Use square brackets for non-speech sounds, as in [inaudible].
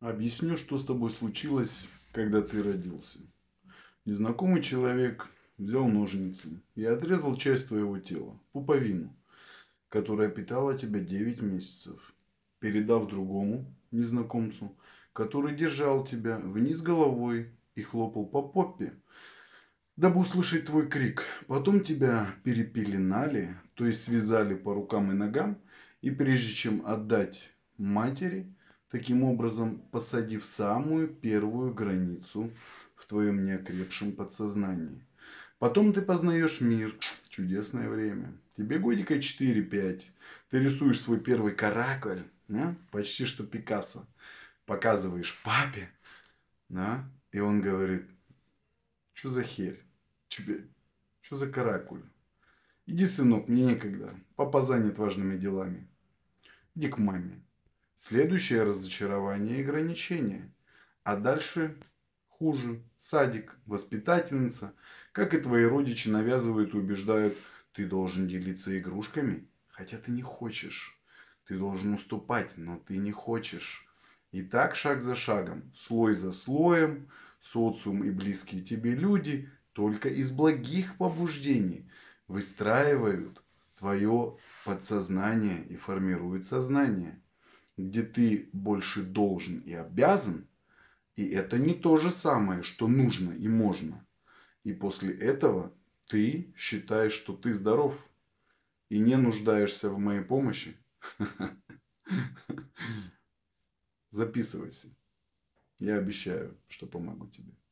Объясню, что с тобой случилось, когда ты родился. Незнакомый человек взял ножницы и отрезал часть твоего тела, пуповину, которая питала тебя 9 месяцев, передав другому незнакомцу, который держал тебя вниз головой и хлопал по попе, дабы услышать твой крик. Потом тебя перепеленали, то есть связали по рукам и ногам, и прежде чем отдать матери – таким образом посадив самую первую границу в твоем неокрепшем подсознании. Потом ты познаешь мир. Чудесное время. Тебе годика 4-5. Ты рисуешь свой первый каракуль. Да? Почти что Пикассо. Показываешь папе. Да? И он говорит, что за херь? Что за каракуль? Иди, сынок, мне некогда. Папа занят важными делами. Иди к маме. Следующее разочарование и ограничение. А дальше хуже. Садик, воспитательница, как и твои родичи навязывают и убеждают, ты должен делиться игрушками, хотя ты не хочешь. Ты должен уступать, но ты не хочешь. И так шаг за шагом, слой за слоем, социум и близкие тебе люди только из благих побуждений выстраивают твое подсознание и формируют сознание где ты больше должен и обязан, и это не то же самое, что нужно и можно. И после этого ты считаешь, что ты здоров и не нуждаешься в моей помощи. [laughs] Записывайся. Я обещаю, что помогу тебе.